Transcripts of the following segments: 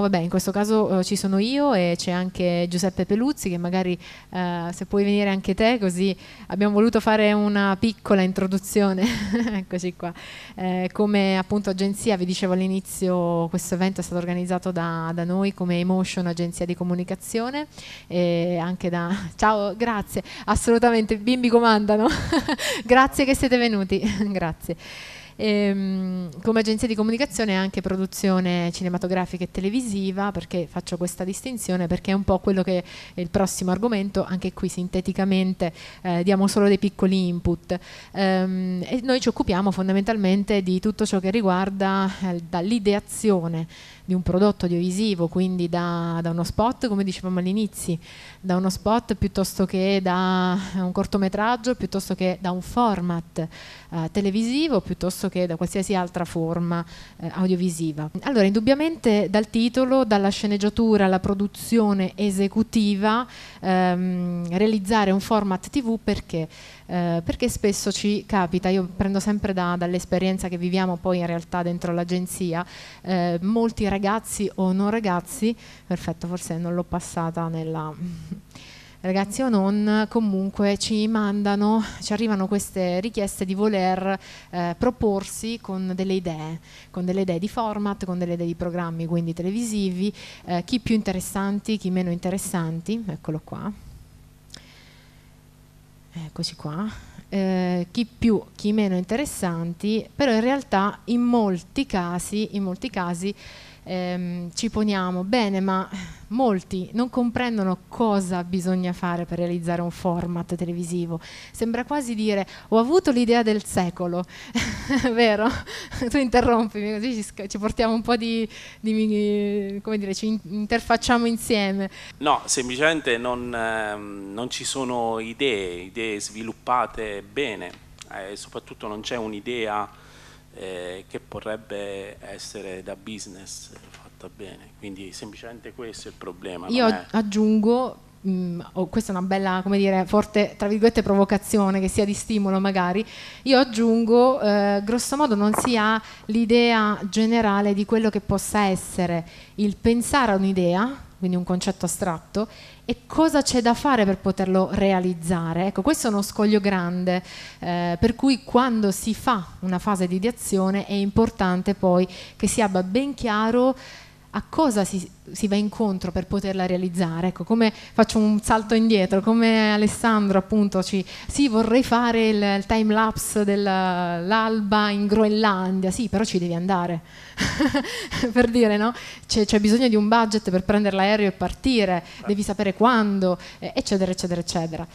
vabbè, in questo caso eh, ci sono io e c'è anche Giuseppe Peluzzi che magari eh, se puoi venire anche te, così abbiamo voluto fare una piccola introduzione, eccoci qua. Eh, come appunto agenzia, vi dicevo all'inizio, questo evento è stato organizzato da, da noi come Emotion, agenzia di comunicazione e anche da... Ciao, grazie, assolutamente, bimbi comandano, grazie che siete venuti, grazie. E, ehm, come agenzia di comunicazione anche produzione cinematografica e televisiva, perché faccio questa distinzione? Perché è un po' quello che è il prossimo argomento, anche qui sinteticamente eh, diamo solo dei piccoli input. Ehm, e noi ci occupiamo fondamentalmente di tutto ciò che riguarda eh, dall'ideazione di un prodotto audiovisivo, quindi da, da uno spot, come dicevamo all'inizio, da uno spot piuttosto che da un cortometraggio, piuttosto che da un format eh, televisivo, piuttosto che da qualsiasi altra forma eh, audiovisiva. Allora, indubbiamente dal titolo, dalla sceneggiatura alla produzione esecutiva, ehm, realizzare un format TV perché? eh, perché spesso ci capita, io prendo sempre da, dall'esperienza che viviamo poi in realtà dentro l'agenzia, eh, molti ragazzi o non ragazzi, perfetto forse non l'ho passata nella... ragazzi o non, comunque ci mandano, ci arrivano queste richieste di voler eh, proporsi con delle idee, con delle idee di format, con delle idee di programmi, quindi televisivi, eh, chi più interessanti, chi meno interessanti, eccolo qua, eccoci qua, eh, chi più, chi meno interessanti, però in realtà in molti casi, in molti casi ehm, ci poniamo, bene, ma molti non comprendono cosa bisogna fare per realizzare un format televisivo. Sembra quasi dire ho avuto l'idea del secolo, vero? tu interrompimi così ci, ci, portiamo un po' di, di come dire, ci interfacciamo insieme. No, semplicemente non, ehm, non, ci sono idee, idee sviluppate bene, eh, soprattutto non c'è un'idea eh, che potrebbe essere da business fatta bene. Quindi semplicemente questo è il problema. Io è... aggiungo, mh, mm, oh, questa è una bella, come dire, forte, tra virgolette, provocazione che sia di stimolo magari, io aggiungo, eh, grosso modo non si ha l'idea generale di quello che possa essere il pensare a un'idea, quindi un concetto astratto, e cosa c'è da fare per poterlo realizzare. Ecco, questo è uno scoglio grande, eh, per cui quando si fa una fase di ideazione è importante poi che si abbia ben chiaro a cosa si, si, va incontro per poterla realizzare. Ecco, come faccio un salto indietro, come Alessandro appunto ci, sì vorrei fare il, il time lapse dell'alba in Groenlandia, sì però ci devi andare, per dire no? C'è, bisogno di un budget per prendere l'aereo e partire, devi sapere quando, eccetera eccetera eccetera.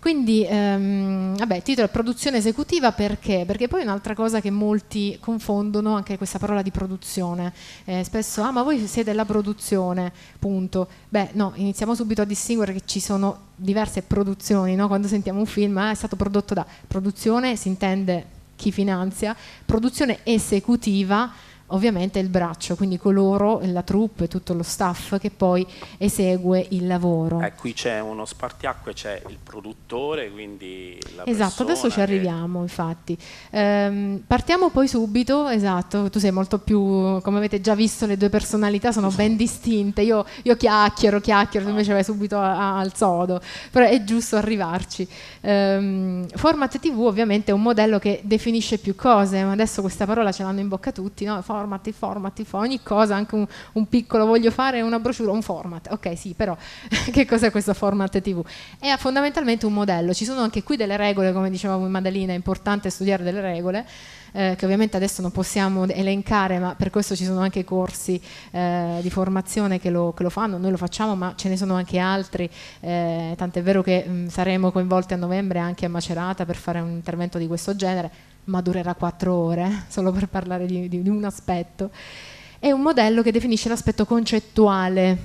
Quindi, ehm, vabbè, titolo è produzione esecutiva perché? Perché poi è un'altra cosa che molti confondono, anche questa parola di produzione. Eh, spesso, ah ma voi siete la produzione, punto. Beh, no, iniziamo subito a distinguere che ci sono diverse produzioni, no? Quando sentiamo un film, ah, è stato prodotto da... Produzione si intende chi finanzia, produzione esecutiva ovviamente il braccio, quindi coloro, la troupe, tutto lo staff che poi esegue il lavoro. Eh, qui c'è uno spartiacque, c'è il produttore, quindi la Esatto, adesso ci arriviamo che... infatti. Ehm, partiamo poi subito, esatto, tu sei molto più, come avete già visto le due personalità sono ben distinte, io, io chiacchiero, chiacchiero, tu invece vai subito a, a, al sodo, però è giusto arrivarci. Ehm, format TV ovviamente è un modello che definisce più cose, ma adesso questa parola ce l'hanno in bocca tutti, no? formati, formati, ogni cosa, anche un, un, piccolo voglio fare una brochure, un format, ok sì, però che cos'è questo format TV? È fondamentalmente un modello, ci sono anche qui delle regole, come dicevamo in Maddalena, è importante studiare delle regole, eh, che ovviamente adesso non possiamo elencare, ma per questo ci sono anche corsi eh, di formazione che lo, che lo, fanno, noi lo facciamo, ma ce ne sono anche altri, eh, tant'è vero che mh, saremo coinvolti a novembre anche a Macerata per fare un intervento di questo genere ma durerà quattro ore, solo per parlare di, di, di un aspetto. È un modello che definisce l'aspetto concettuale,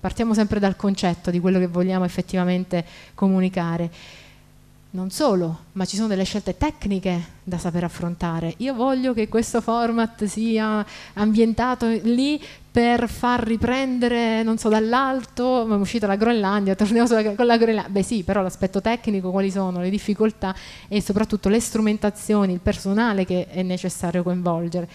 partiamo sempre dal concetto di quello che vogliamo effettivamente comunicare non solo, ma ci sono delle scelte tecniche da saper affrontare. Io voglio che questo format sia ambientato lì per far riprendere, non so, dall'alto, ma è uscita la Groenlandia, torniamo sulla, con la Groenlandia. Beh sì, però l'aspetto tecnico, quali sono le difficoltà e soprattutto le strumentazioni, il personale che è necessario coinvolgere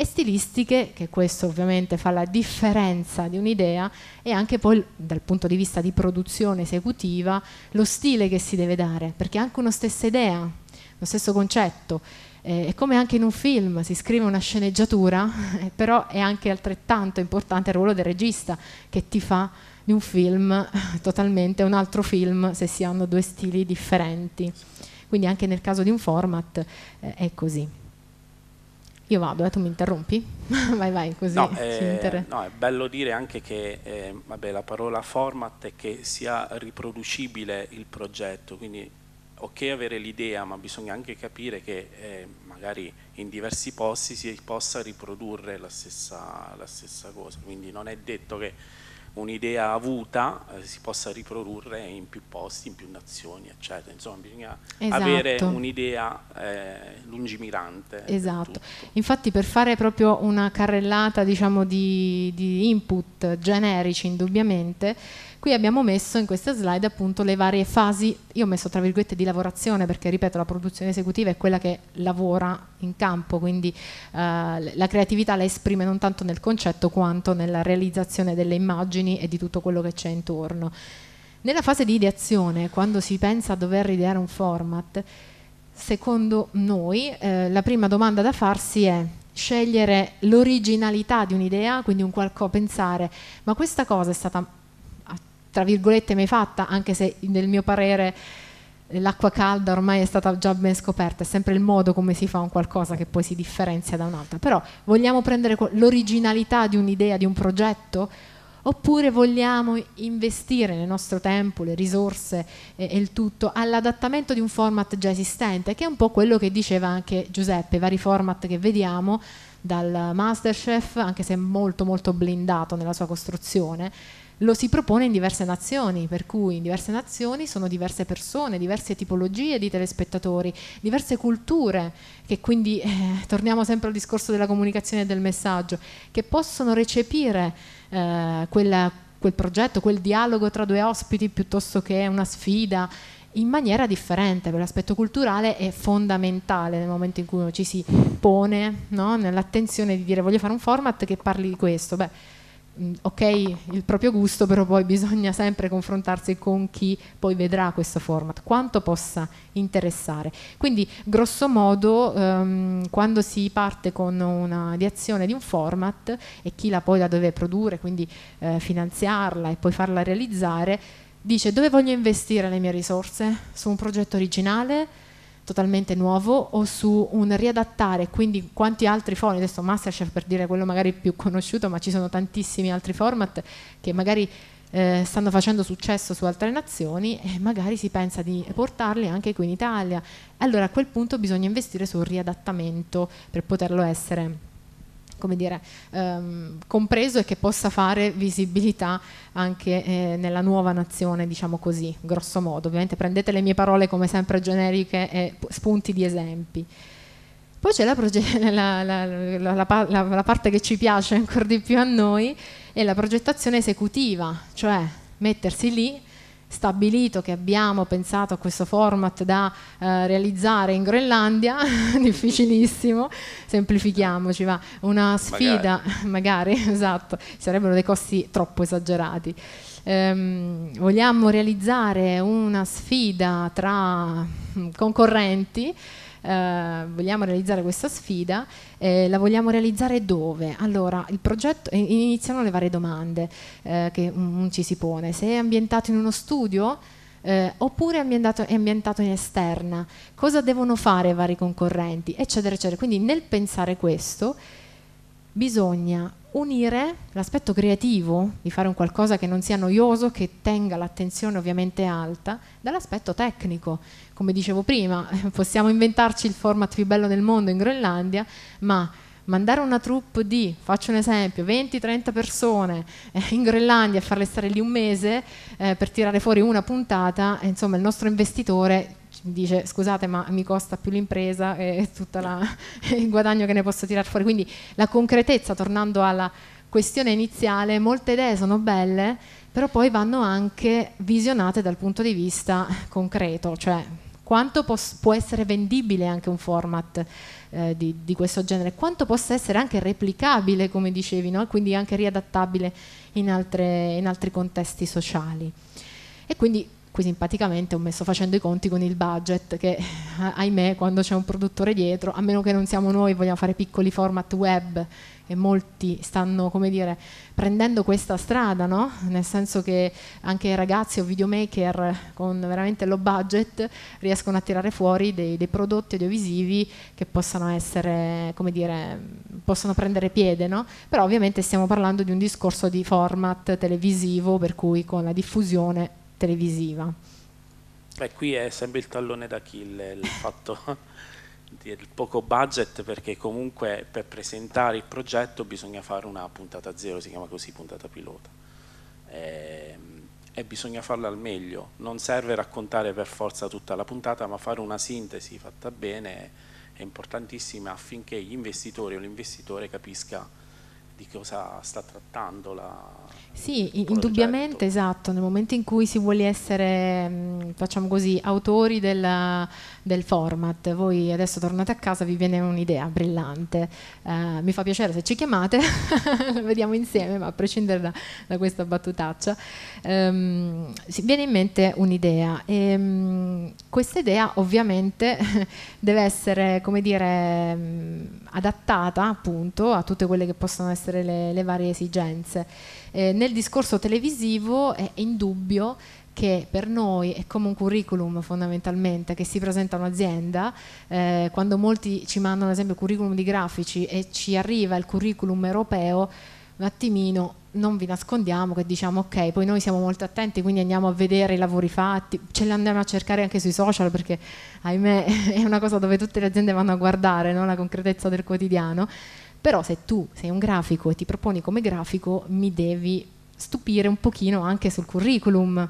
e stilistiche, che questo ovviamente fa la differenza di un'idea e anche poi dal punto di vista di produzione esecutiva lo stile che si deve dare, perché anche una stessa idea, lo stesso concetto, eh, è come anche in un film si scrive una sceneggiatura, eh, però è anche altrettanto importante il ruolo del regista che ti fa di un film totalmente un altro film se si hanno due stili differenti. Quindi anche nel caso di un format eh, è così. Io vado, eh, tu mi interrompi? vai, vai, così no, eh, no, è bello dire anche che eh, vabbè, la parola format è che sia riproducibile il progetto, quindi ok avere l'idea, ma bisogna anche capire che eh, magari in diversi posti si possa riprodurre la stessa, la stessa cosa, quindi non è detto che un'idea avuta eh, si possa riprodurre in più posti, in più nazioni, eccetera. Insomma, bisogna esatto. avere un'idea eh, lungimirante. Esatto. Infatti per fare proprio una carrellata diciamo, di, di input generici, indubbiamente, Qui abbiamo messo in questa slide appunto le varie fasi, io ho messo tra virgolette di lavorazione perché ripeto la produzione esecutiva è quella che lavora in campo, quindi eh, la creatività la esprime non tanto nel concetto quanto nella realizzazione delle immagini e di tutto quello che c'è intorno. Nella fase di ideazione, quando si pensa a dover ideare un format, secondo noi eh, la prima domanda da farsi è scegliere l'originalità di un'idea, quindi un qualcosa, pensare ma questa cosa è stata tra virgolette mai fatta, anche se nel mio parere l'acqua calda ormai è stata già ben scoperta, è sempre il modo come si fa un qualcosa che poi si differenzia da un'altra. Però vogliamo prendere l'originalità di un'idea, di un progetto? Oppure vogliamo investire nel nostro tempo, le risorse e, e il tutto all'adattamento di un format già esistente, che è un po' quello che diceva anche Giuseppe, i vari format che vediamo, dal Masterchef, anche se molto molto blindato nella sua costruzione, lo si propone in diverse nazioni, per cui in diverse nazioni sono diverse persone, diverse tipologie di telespettatori, diverse culture, che quindi eh, torniamo sempre al discorso della comunicazione e del messaggio, che possono recepire eh, quella, quel progetto, quel dialogo tra due ospiti piuttosto che una sfida in maniera differente, per l'aspetto culturale è fondamentale nel momento in cui uno ci si pone no? nell'attenzione di dire voglio fare un format che parli di questo. Beh, Mm, ok il proprio gusto, però poi bisogna sempre confrontarsi con chi poi vedrà questo format, quanto possa interessare. Quindi grosso modo ehm, quando si parte con una diazione di un format e chi la poi la deve produrre, quindi eh, finanziarla e poi farla realizzare, dice dove voglio investire le mie risorse? Su un progetto originale? totalmente nuovo o su un riadattare, quindi quanti altri format, adesso Masterchef per dire quello magari più conosciuto, ma ci sono tantissimi altri format che magari eh, stanno facendo successo su altre nazioni e magari si pensa di portarli anche qui in Italia. Allora a quel punto bisogna investire sul riadattamento per poterlo essere come dire, ehm, compreso e che possa fare visibilità anche eh, nella nuova nazione, diciamo così, grosso modo. Ovviamente prendete le mie parole come sempre generiche e spunti di esempi. Poi c'è la, la, la, la, parte che ci piace ancora di più a noi, è la progettazione esecutiva, cioè mettersi lì stabilito che abbiamo pensato a questo format da eh, realizzare in Groenlandia, difficilissimo, semplifichiamoci, va, una sfida, magari, magari esatto, sarebbero dei costi troppo esagerati. Ehm, vogliamo realizzare una sfida tra mm, concorrenti eh, vogliamo realizzare questa sfida, eh, la vogliamo realizzare dove? Allora, il progetto, eh, iniziano le varie domande eh, che un, un ci si pone, se è ambientato in uno studio, eh, oppure è ambientato, è ambientato, in esterna, cosa devono fare i vari concorrenti, eccetera, eccetera. Quindi nel pensare questo bisogna unire l'aspetto creativo, di fare un qualcosa che non sia noioso, che tenga l'attenzione ovviamente alta, dall'aspetto tecnico. Come dicevo prima, possiamo inventarci il format più bello del mondo in Groenlandia, ma mandare una troupe di, faccio un esempio, 20-30 persone eh, in Groenlandia e farle stare lì un mese eh, per tirare fuori una puntata, eh, insomma il nostro investitore dice scusate ma mi costa più l'impresa e tutto il guadagno che ne posso tirare fuori. Quindi la concretezza, tornando alla questione iniziale, molte idee sono belle, però poi vanno anche visionate dal punto di vista concreto, cioè quanto può essere vendibile anche un format eh, di, di, questo genere, quanto possa essere anche replicabile, come dicevi, no? quindi anche riadattabile in, altre, in altri contesti sociali. E quindi qui simpaticamente ho messo facendo i conti con il budget che ahimè quando c'è un produttore dietro, a meno che non siamo noi, vogliamo fare piccoli format web e molti stanno come dire prendendo questa strada, no? nel senso che anche ragazzi o videomaker con veramente low budget riescono a tirare fuori dei, dei prodotti audiovisivi che possano essere, come dire, possono prendere piede, no? però ovviamente stiamo parlando di un discorso di format televisivo per cui con la diffusione televisiva. Beh, qui è sempre il tallone d'Achille il fatto del poco budget perché comunque per presentare il progetto bisogna fare una puntata zero, si chiama così puntata pilota. E, ehm, e bisogna farla al meglio, non serve raccontare per forza tutta la puntata, ma fare una sintesi fatta bene è importantissima affinché gli investitori o l'investitore capisca di cosa sta trattando la... Sì, indubbiamente, esatto, nel momento in cui si vuole essere, mm, facciamo così, autori del, del format, voi adesso tornate a casa, vi viene un'idea brillante, eh, mi fa piacere se ci chiamate, la vediamo insieme, ma a prescindere da, da questa battutaccia, ehm, si viene in mente un'idea e ehm, questa idea ovviamente deve essere, come dire, mm, adattata appunto a tutte quelle che possono essere essere le, le varie esigenze. Eh, nel discorso televisivo è indubbio che per noi è come un curriculum fondamentalmente che si presenta un'azienda, eh, quando molti ci mandano ad esempio curriculum di grafici e ci arriva il curriculum europeo, un attimino non vi nascondiamo che diciamo ok, poi noi siamo molto attenti, quindi andiamo a vedere i lavori fatti, ce li andiamo a cercare anche sui social perché ahimè è una cosa dove tutte le aziende vanno a guardare no? la concretezza del quotidiano però se tu sei un grafico e ti proponi come grafico, mi devi stupire un pochino anche sul curriculum.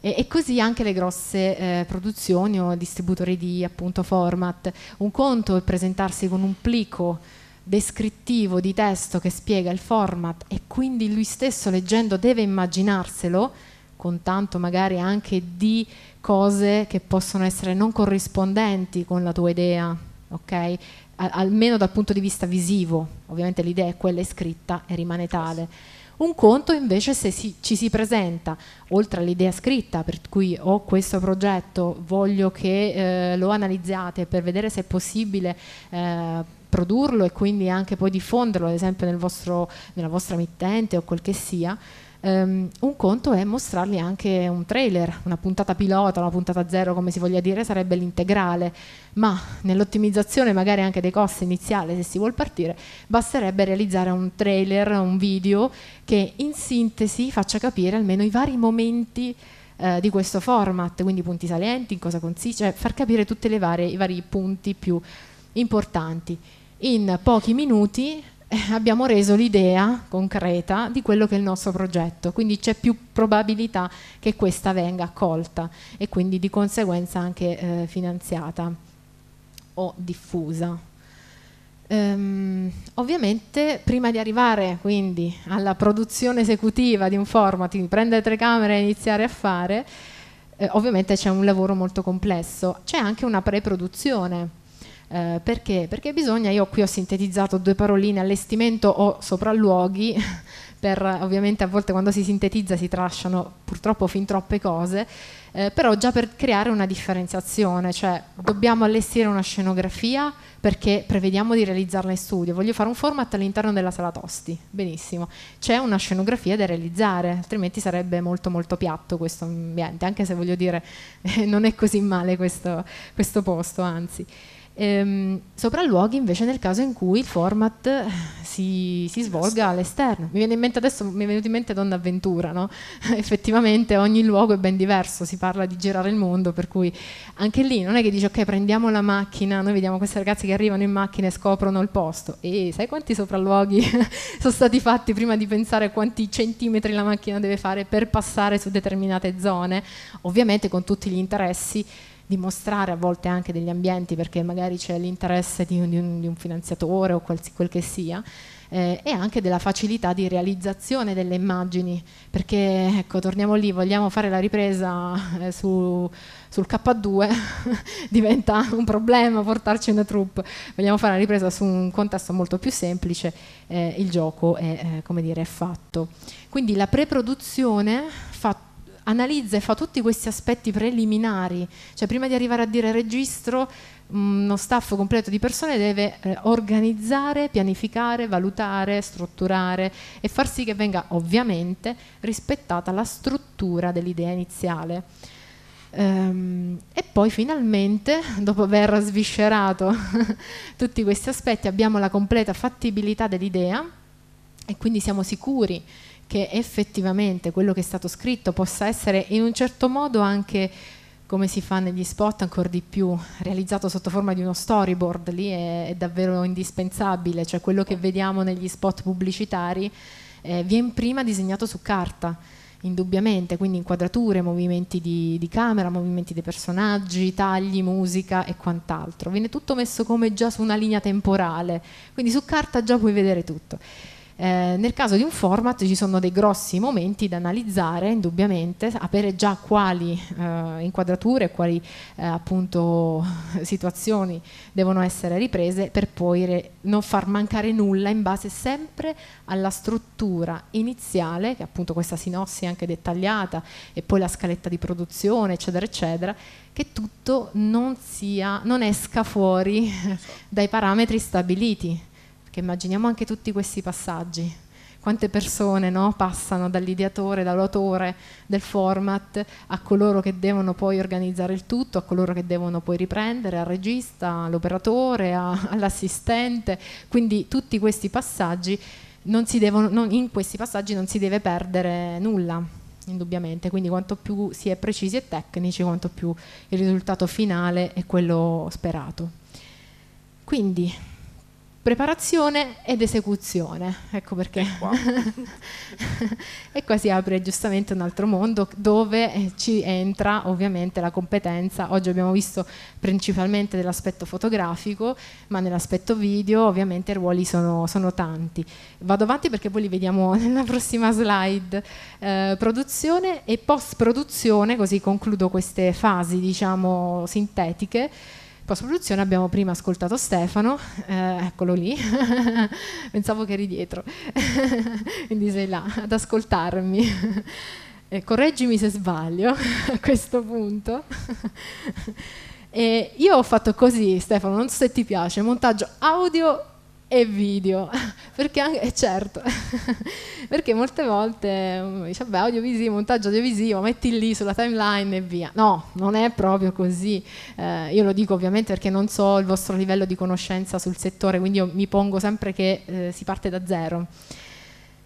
E, e così anche le grosse eh, produzioni o distributori di appunto format. Un conto è presentarsi con un plico descrittivo di testo che spiega il format e quindi lui stesso leggendo deve immaginarselo, con tanto magari anche di cose che possono essere non corrispondenti con la tua idea, ok? almeno dal punto di vista visivo, ovviamente l'idea è quella scritta e rimane tale. Un conto invece se si, ci si presenta, oltre all'idea scritta, per cui ho questo progetto, voglio che eh, lo analizziate per vedere se è possibile eh, produrlo e quindi anche poi diffonderlo, ad esempio nel vostro, nella vostra mittente o quel che sia, Um, un conto è mostrargli anche un trailer, una puntata pilota, una puntata zero, come si voglia dire, sarebbe l'integrale, ma nell'ottimizzazione magari anche dei costi iniziali, se si vuole partire, basterebbe realizzare un trailer, un video che in sintesi faccia capire almeno i vari momenti eh, di questo format, quindi punti salienti, in cosa consiste, cioè far capire tutti i vari punti più importanti. In pochi minuti eh, abbiamo reso l'idea concreta di quello che è il nostro progetto, quindi c'è più probabilità che questa venga accolta e quindi di conseguenza anche eh, finanziata o diffusa. Um, ovviamente prima di arrivare quindi alla produzione esecutiva di un format, prendere tre camere e iniziare a fare, eh, ovviamente c'è un lavoro molto complesso, c'è anche una pre-produzione eh, perché? Perché bisogna, io qui ho sintetizzato due paroline, allestimento o sopralluoghi, per, ovviamente a volte quando si sintetizza si tralasciano purtroppo fin troppe cose, eh, però già per creare una differenziazione, cioè dobbiamo allestire una scenografia perché prevediamo di realizzarla in studio, voglio fare un format all'interno della sala tosti, benissimo, c'è una scenografia da realizzare, altrimenti sarebbe molto molto piatto questo ambiente, anche se voglio dire eh, non è così male questo, questo posto, anzi. Ehm, sopralluoghi invece nel caso in cui il format eh, si, si svolga all'esterno. Mi viene in mente adesso, mi è venuto in mente Donna Avventura, no? effettivamente ogni luogo è ben diverso, si parla di girare il mondo, per cui anche lì non è che dici ok prendiamo la macchina, noi vediamo questi ragazzi che arrivano in macchina e scoprono il posto e sai quanti sopralluoghi sono stati fatti prima di pensare a quanti centimetri la macchina deve fare per passare su determinate zone, ovviamente con tutti gli interessi dimostrare a volte anche degli ambienti perché magari c'è l'interesse di un, di di un finanziatore o quel, quel che sia eh, e anche della facilità di realizzazione delle immagini perché ecco torniamo lì vogliamo fare la ripresa eh, su, sul K2 diventa un problema portarci una troupe vogliamo fare la ripresa su un contesto molto più semplice eh, il gioco è eh, come dire è fatto quindi la preproduzione analizza e fa tutti questi aspetti preliminari, cioè prima di arrivare a dire registro, mm, uno staff completo di persone deve eh, organizzare, pianificare, valutare, strutturare e far sì che venga ovviamente rispettata la struttura dell'idea iniziale. Ehm, e poi finalmente, dopo aver sviscerato tutti questi aspetti, abbiamo la completa fattibilità dell'idea e quindi siamo sicuri che effettivamente quello che è stato scritto possa essere in un certo modo anche come si fa negli spot ancora di più realizzato sotto forma di uno storyboard lì è, è davvero indispensabile cioè quello che vediamo negli spot pubblicitari eh, viene prima disegnato su carta indubbiamente quindi inquadrature, movimenti di, di camera movimenti dei personaggi, tagli, musica e quant'altro viene tutto messo come già su una linea temporale quindi su carta già puoi vedere tutto eh, nel caso di un format ci sono dei grossi momenti da analizzare, indubbiamente, sapere già quali eh, inquadrature, quali eh, appunto situazioni devono essere riprese per poi non far mancare nulla in base sempre alla struttura iniziale, che appunto questa sinossi anche dettagliata e poi la scaletta di produzione, eccetera, eccetera, che tutto non, sia, non esca fuori esatto. dai parametri stabiliti che immaginiamo anche tutti questi passaggi. Quante persone no, passano dall'ideatore, dall'autore del format a coloro che devono poi organizzare il tutto, a coloro che devono poi riprendere, al regista, all'operatore, all'assistente. Quindi tutti questi passaggi devono, non, in questi passaggi non si deve perdere nulla, indubbiamente. Quindi quanto più si è precisi e tecnici, quanto più il risultato finale è quello sperato. Quindi preparazione ed esecuzione. Ecco perché. Eh, e qua si apre giustamente un altro mondo dove eh, ci entra ovviamente la competenza. Oggi abbiamo visto principalmente dell'aspetto fotografico, ma nell'aspetto video ovviamente i ruoli sono, sono, tanti. Vado avanti perché poi li vediamo nella prossima slide. Eh, produzione e post-produzione, così concludo queste fasi diciamo sintetiche post-produzione abbiamo prima ascoltato Stefano, eh, eccolo lì, pensavo che eri dietro, quindi sei là ad ascoltarmi. eh, correggimi se sbaglio a questo punto. E io ho fatto così, Stefano, non so se ti piace, montaggio audio e video, perché anche, eh, certo, perché molte volte uno dice beh, audiovisivo, montaggio audiovisivo, metti lì sulla timeline e via. No, non è proprio così. Eh, io lo dico ovviamente perché non so il vostro livello di conoscenza sul settore, quindi io mi pongo sempre che eh, si parte da zero.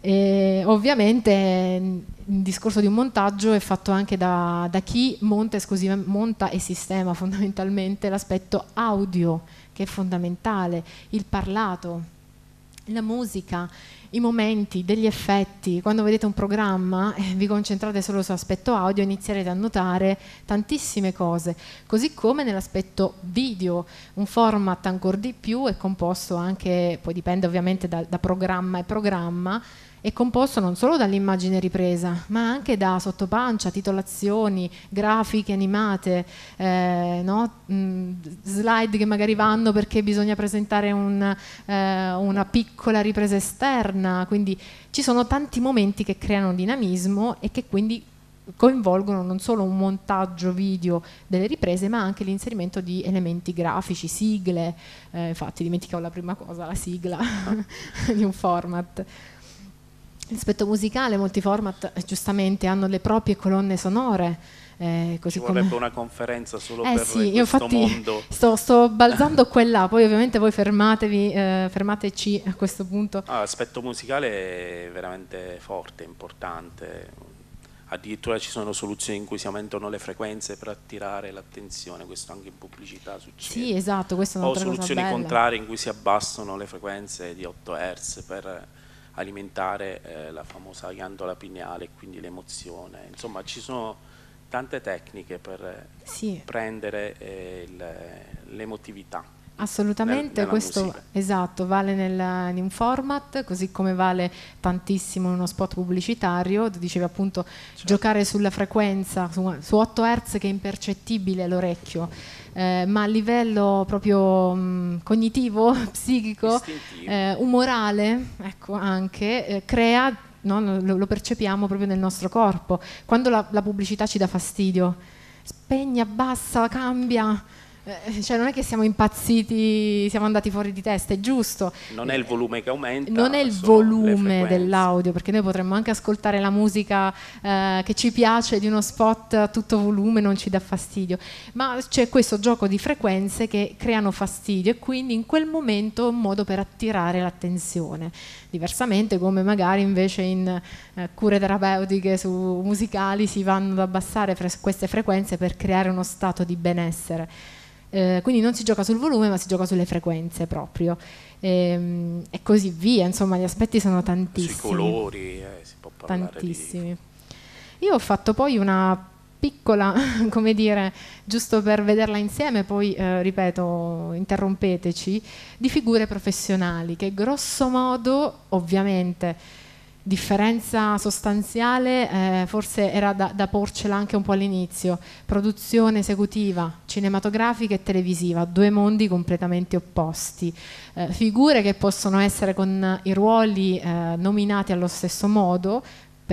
E ovviamente mm, il discorso di un montaggio è fatto anche da, da chi monta, monta e sistema fondamentalmente l'aspetto audio, che è fondamentale, il parlato, la musica, i momenti, degli effetti. Quando vedete un programma e eh, vi concentrate solo sull'aspetto audio, inizierete a notare tantissime cose. Così come nell'aspetto video, un format ancora di più è composto anche, poi dipende ovviamente da, da programma e programma, è composto non solo dall'immagine ripresa, ma anche da sottopancia, titolazioni, grafiche animate, eh, no? Mm, slide che magari vanno perché bisogna presentare un, eh, una piccola ripresa esterna, quindi ci sono tanti momenti che creano dinamismo e che quindi coinvolgono non solo un montaggio video delle riprese ma anche l'inserimento di elementi grafici, sigle, eh, infatti dimenticavo la prima cosa, la sigla di un format. L'aspetto musicale, molti format eh, giustamente hanno le proprie colonne sonore. Eh, così Ci vorrebbe come... una conferenza solo eh per sì, questo mondo. Sto, sto balzando quella, poi ovviamente voi fermatevi, eh, fermateci a questo punto. Ah, l'aspetto musicale è veramente forte, importante. Addirittura ci sono soluzioni in cui si aumentano le frequenze per attirare l'attenzione, questo anche in pubblicità succede. Sì, esatto, questa è un'altra O soluzioni contrarie in cui si abbassano le frequenze di 8 Hz per alimentare eh, la famosa ghiandola pineale, quindi l'emozione. Insomma, ci sono tante tecniche per eh, sì. prendere eh, eh l'emotività. Assolutamente, questo esatto, vale nel, in un format, così come vale tantissimo in uno spot pubblicitario, tu dicevi appunto certo. giocare sulla frequenza, su, su 8 Hz che è impercettibile l'orecchio, eh, ma a livello proprio mh, mm, cognitivo, psichico, eh, umorale, ecco anche, eh, crea, no, lo, lo, percepiamo proprio nel nostro corpo. Quando la, la pubblicità ci dà fastidio, spegni, abbassa, cambia eh, cioè non è che siamo impazziti, siamo andati fuori di testa, è giusto. Non è il volume che aumenta. Non è il volume dell'audio, perché noi potremmo anche ascoltare la musica eh, che ci piace di uno spot a tutto volume, non ci dà fastidio, ma c'è questo gioco di frequenze che creano fastidio e quindi in quel momento è un modo per attirare l'attenzione, diversamente come magari invece in eh, cure terapeutiche su musicali si vanno ad abbassare fre- queste frequenze per creare uno stato di benessere. Eh, quindi non si gioca sul volume ma si gioca sulle frequenze proprio e, ehm, e così via, insomma gli aspetti sono tantissimi. Sui colori, eh, si può parlare Tantissimi. Di... Io ho fatto poi una piccola, come dire, giusto per vederla insieme, poi eh, ripeto, interrompeteci, di figure professionali che grosso modo, ovviamente, differenza sostanziale eh, forse era da, da, porcela anche un po' all'inizio, produzione esecutiva, cinematografica e televisiva, due mondi completamente opposti, eh, figure che possono essere con i ruoli eh, nominati allo stesso modo,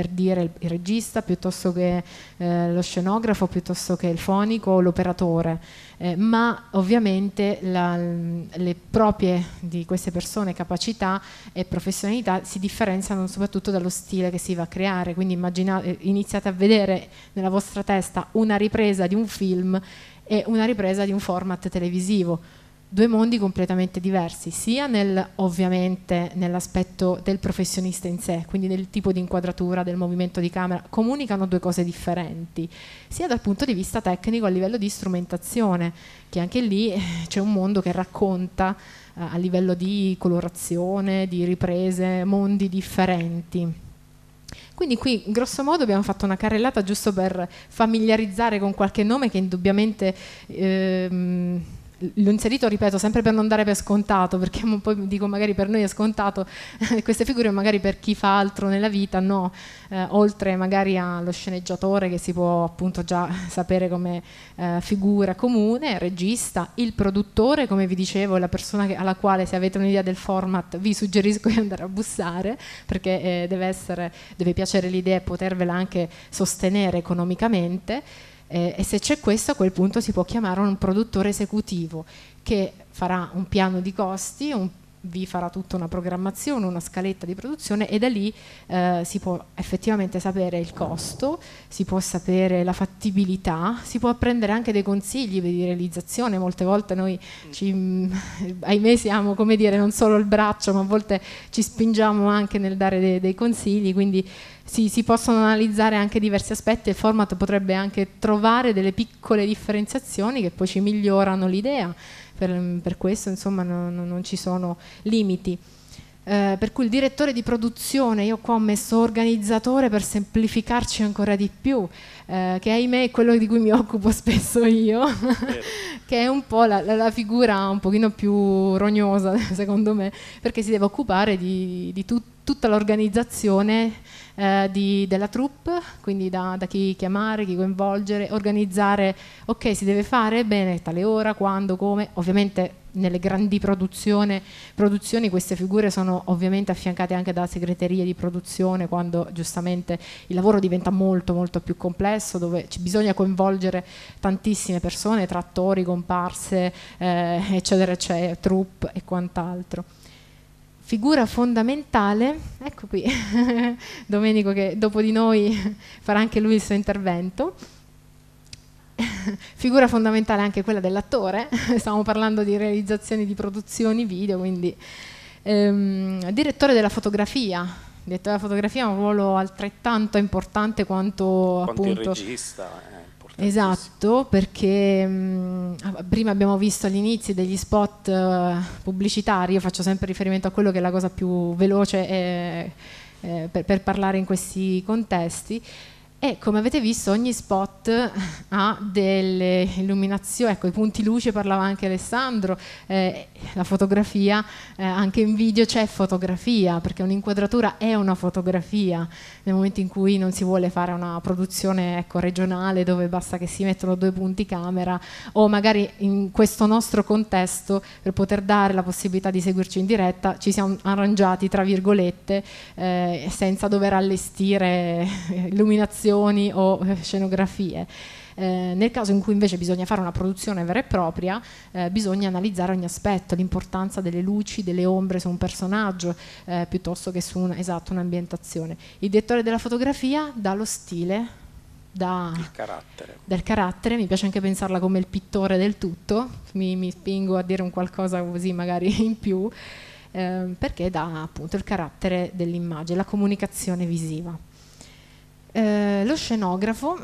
per dire il, il regista piuttosto che eh, lo scenografo, piuttosto che il fonico o l'operatore, eh, ma ovviamente la, le proprie di queste persone capacità e professionalità si differenziano soprattutto dallo stile che si va a creare, quindi immaginate, eh, iniziate a vedere nella vostra testa una ripresa di un film e una ripresa di un format televisivo due mondi completamente diversi, sia nel, ovviamente nell'aspetto del professionista in sé, quindi del tipo di inquadratura, del movimento di camera, comunicano due cose differenti, sia dal punto di vista tecnico a livello di strumentazione, che anche lì eh, c'è un mondo che racconta eh, a livello di colorazione, di riprese, mondi differenti. Quindi qui in grosso modo abbiamo fatto una carrellata giusto per familiarizzare con qualche nome che indubbiamente... Ehm, l'ho inserito, ripeto, sempre per non dare per scontato, perché poi dico magari per noi è scontato, queste figure magari per chi fa altro nella vita, no, eh, oltre magari allo sceneggiatore che si può appunto già sapere come eh, figura comune, regista, il produttore, come vi dicevo, la persona che, alla quale se avete un'idea del format vi suggerisco di andare a bussare, perché eh, deve, essere, deve piacerle l'idea e potervela anche sostenere economicamente eh, e se c'è questo a quel punto si può chiamare un produttore esecutivo che farà un piano di costi, un, vi farà tutta una programmazione, una scaletta di produzione e da lì eh, si può effettivamente sapere il costo, si può sapere la fattibilità, si può prendere anche dei consigli di realizzazione, molte volte noi mm. ci, ahimè siamo come dire non solo il braccio ma a volte ci spingiamo anche nel dare de dei consigli, quindi si, si, possono analizzare anche diversi aspetti e il format potrebbe anche trovare delle piccole differenziazioni che poi ci migliorano l'idea per, per questo insomma no, non ci sono limiti. Eh, per cui il direttore di produzione, io qua ho messo organizzatore per semplificarci ancora di più, eh, che ahimè è quello di cui mi occupo spesso io, che è un po' la, la, figura un pochino più rognosa secondo me, perché si deve occupare di, di tut, tutta l'organizzazione eh, di, della troupe, quindi da, da, chi chiamare, chi coinvolgere, organizzare, ok si deve fare, bene, tale ora, quando, come, ovviamente nelle grandi produzioni queste figure sono ovviamente affiancate anche da segreterie di produzione quando giustamente il lavoro diventa molto molto più complesso dove ci bisogna coinvolgere tantissime persone, trattori, comparse, eh, eccetera, eccetera, troupe e quant'altro figura fondamentale, ecco qui Domenico che dopo di noi farà anche lui il suo intervento, figura fondamentale anche quella dell'attore, stiamo parlando di realizzazioni di produzioni video, quindi ehm, direttore della fotografia, direttore della fotografia ha un ruolo altrettanto importante quanto, quanto appunto... il regista. Eh Esatto, perché mh, mm, ah, prima abbiamo visto all'inizio degli spot eh, pubblicitari, io faccio sempre riferimento a quello che è la cosa più veloce eh, eh, per, per, parlare in questi contesti, e come avete visto ogni spot ha delle illuminazioni, ecco i punti luce parlava anche Alessandro, eh, la fotografia, eh, anche in video c'è fotografia perché un'inquadratura è una fotografia nel momento in cui non si vuole fare una produzione ecco, regionale dove basta che si mettono due punti camera o magari in questo nostro contesto per poter dare la possibilità di seguirci in diretta ci siamo arrangiati tra virgolette eh, senza dover allestire eh, illuminazioni decorazioni o eh, scenografie. Eh, nel caso in cui invece bisogna fare una produzione vera e propria, eh, bisogna analizzare ogni aspetto, l'importanza delle luci, delle ombre su un personaggio, eh, piuttosto che su un, esatto, un'ambientazione. Il direttore della fotografia dà lo stile, dà carattere. del carattere, mi piace anche pensarla come il pittore del tutto, mi, mi spingo a dire un qualcosa così magari in più, eh, perché dà appunto il carattere dell'immagine, la comunicazione visiva. Eh, lo scenografo,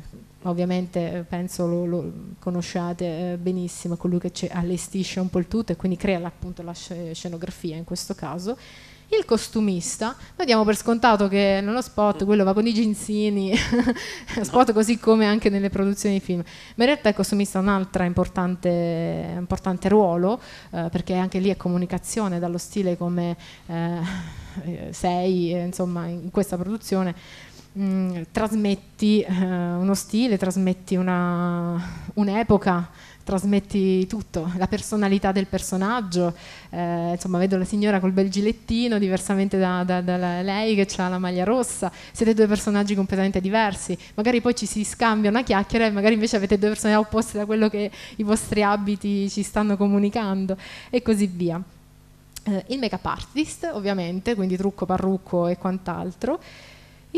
ovviamente eh, penso lo, lo conosciate eh, benissimo, è colui che allestisce un po' il tutto e quindi crea appunto la scenografia in questo caso. Il costumista, noi diamo per scontato che nello spot quello va con i ginzini, spot così come anche nelle produzioni di film, ma in realtà il costumista ha un altro importante, importante, ruolo, eh, perché anche lì è comunicazione dallo stile come eh, sei, insomma, in questa produzione Mm, trasmetti eh, uno stile, trasmetti un'epoca, un trasmetti tutto, la personalità del personaggio, eh, insomma vedo la signora col bel gilettino diversamente da, da, da lei che ha la maglia rossa, siete due personaggi completamente diversi, magari poi ci si scambia una chiacchiera e magari invece avete due personalità opposte da quello che i vostri abiti ci stanno comunicando e così via. Eh, il make-up artist ovviamente, quindi trucco, parrucco e quant'altro.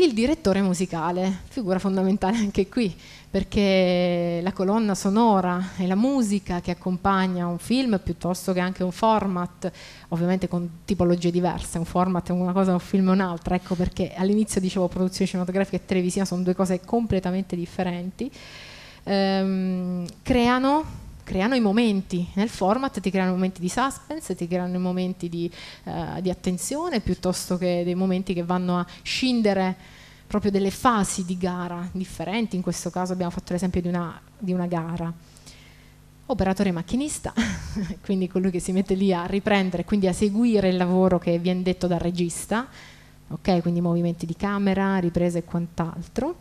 Il direttore musicale, figura fondamentale anche qui, perché la colonna sonora e la musica che accompagna un film piuttosto che anche un format, ovviamente con tipologie diverse, un format è una cosa, un film è un'altra, ecco perché all'inizio dicevo produzione cinematografica e televisiva sono due cose completamente differenti, ehm, creano creano i momenti, nel format ti creano momenti di suspense, ti creano i momenti di, eh, di attenzione piuttosto che dei momenti che vanno a scindere proprio delle fasi di gara differenti, in questo caso abbiamo fatto l'esempio di una, di una gara. Operatore macchinista, quindi colui che si mette lì a riprendere, quindi a seguire il lavoro che viene detto dal regista, ok? Quindi movimenti di camera, riprese e quant'altro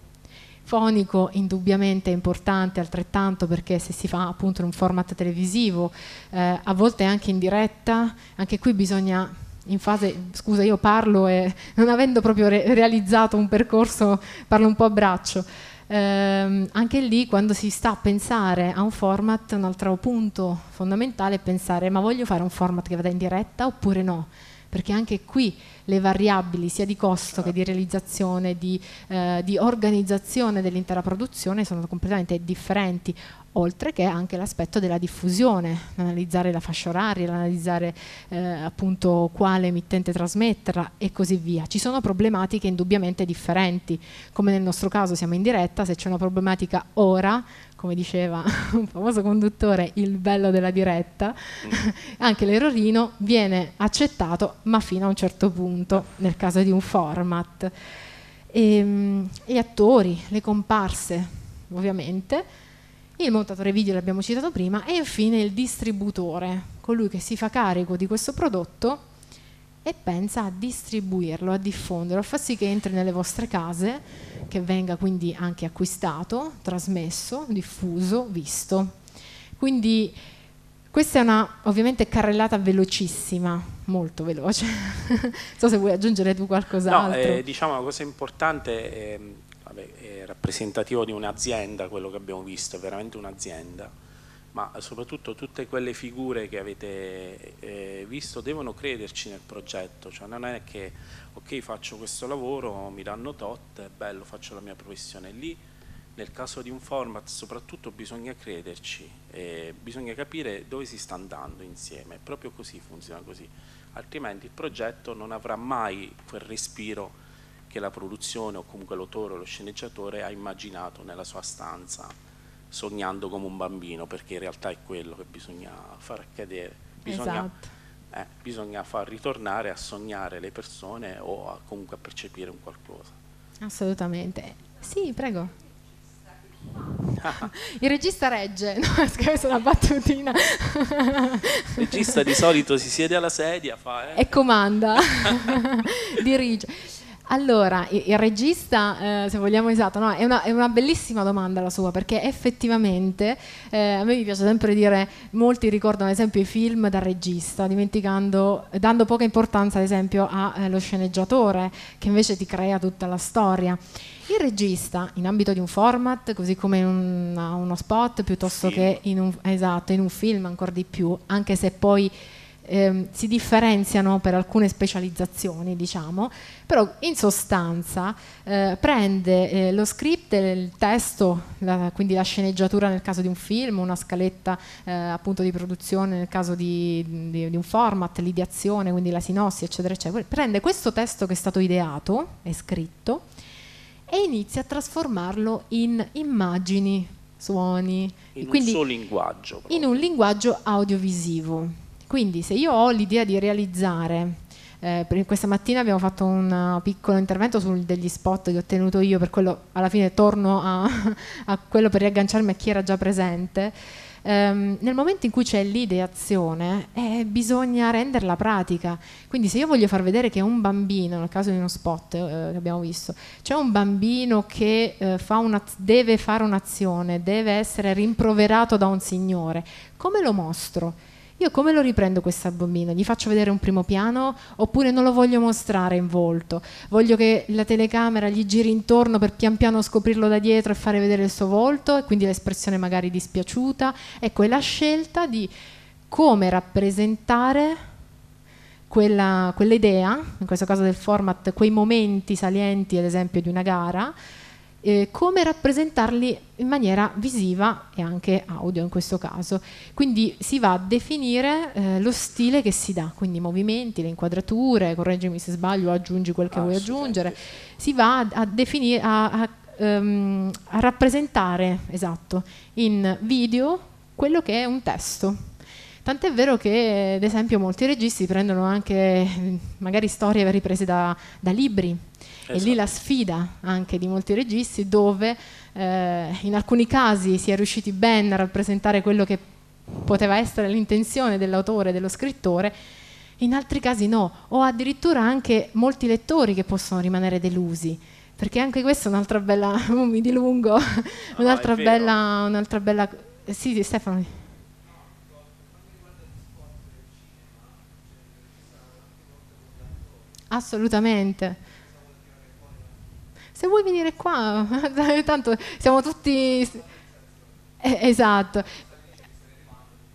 fonico indubbiamente è importante altrettanto perché se si fa appunto in un format televisivo, eh, a volte anche in diretta, anche qui bisogna in fase, scusa io parlo e non avendo proprio re realizzato un percorso parlo un po' a braccio, eh, anche lì quando si sta a pensare a un format, un altro punto fondamentale è pensare ma voglio fare un format che vada in diretta oppure no? perché anche qui le variabili sia di costo che di realizzazione, di, eh, di organizzazione dell'intera produzione sono completamente differenti, oltre che anche l'aspetto della diffusione, analizzare la fascia oraria, analizzare eh, appunto quale emittente trasmetterla e così via. Ci sono problematiche indubbiamente differenti, come nel nostro caso siamo in diretta, se c'è una problematica ora come diceva un famoso conduttore, il bello della diretta, mm. anche l'errorino viene accettato ma fino a un certo punto ah. nel caso di un format. E, ehm, gli attori, le comparse ovviamente, il montatore video l'abbiamo citato prima e infine il distributore, colui che si fa carico di questo prodotto e pensa a distribuirlo, a diffonderlo, a far sì che entri nelle vostre case, che venga quindi anche acquistato, trasmesso, diffuso, visto. Quindi questa è una ovviamente carrellata velocissima, molto veloce. non so se vuoi aggiungere tu qualcos'altro. No, eh, diciamo una cosa importante, eh, vabbè, è rappresentativo di un'azienda quello che abbiamo visto, è veramente un'azienda ma soprattutto tutte quelle figure che avete eh, visto devono crederci nel progetto, cioè non è che ok faccio questo lavoro, mi danno tot, è bello, faccio la mia professione lì, nel caso di un format soprattutto bisogna crederci, eh, bisogna capire dove si sta andando insieme, proprio così funziona così, altrimenti il progetto non avrà mai quel respiro che la produzione o comunque l'autore o lo sceneggiatore ha immaginato nella sua stanza sognando come un bambino, perché in realtà è quello che bisogna far accadere. Bisogna, esatto. eh, bisogna far ritornare a sognare le persone o a, comunque a percepire un qualcosa. Assolutamente. Sì, prego. Il regista regge, no, scherzo, una battutina. Il regista di solito si siede alla sedia fa, eh. e comanda, dirige. Allora, il regista, eh, se vogliamo, esatto, no, è, una, è, una, bellissima domanda la sua, perché effettivamente, eh, a me mi piace sempre dire, molti ricordano ad esempio i film dal regista, dimenticando, dando poca importanza ad esempio allo eh, sceneggiatore, che invece ti crea tutta la storia. Il regista, in ambito di un format, così come in un, uno spot, piuttosto film. che in un, esatto, in un film ancora di più, anche se poi eh, si differenziano per alcune specializzazioni, diciamo, però in sostanza eh, prende eh, lo script, il testo, la, quindi la sceneggiatura nel caso di un film, una scaletta eh, appunto di produzione nel caso di, di, di un format, l'ideazione, quindi la sinossi, eccetera, eccetera, prende questo testo che è stato ideato e scritto e inizia a trasformarlo in immagini, suoni, in quindi, un linguaggio. Proprio. In un linguaggio audiovisivo. Quindi se io ho l'idea di realizzare eh, questa mattina abbiamo fatto un uh, piccolo intervento su degli spot che ho tenuto io, per quello alla fine torno a, a quello per riagganciarmi a chi era già presente. Um, nel momento in cui c'è l'ideazione eh, bisogna renderla pratica, quindi se io voglio far vedere che un bambino, nel caso di uno spot eh, che abbiamo visto, c'è un bambino che eh, fa una, deve fare un'azione, deve essere rimproverato da un signore, come lo mostro? io come lo riprendo questa bambina? Gli faccio vedere un primo piano oppure non lo voglio mostrare in volto? Voglio che la telecamera gli giri intorno per pian piano scoprirlo da dietro e fare vedere il suo volto e quindi l'espressione magari dispiaciuta. Ecco, è la scelta di come rappresentare quell'idea, in questo caso del format, quei momenti salienti ad esempio di una gara, eh, come rappresentarli in maniera visiva e anche audio in questo caso. Quindi si va a definire eh, lo stile che si dà, quindi i movimenti, le inquadrature, correggimi se sbaglio, aggiungi quel che ah, vuoi aggiungere, si va a, definire, a, a, um, a rappresentare, esatto, in video quello che è un testo Tant'è vero che, ad esempio, molti registi prendono anche magari storie riprese da, da libri. Esatto. E lì esatto. la sfida anche di molti registi dove eh, in alcuni casi si è riusciti ben a rappresentare quello che poteva essere l'intenzione dell'autore, dello scrittore, in altri casi no, o addirittura anche molti lettori che possono rimanere delusi perché anche questa è un'altra bella, mi dilungo, un'altra, ah, bella, un'altra bella, sì, Stefano. assolutamente. Se vuoi venire qua, tanto siamo tutti... Eh, esatto,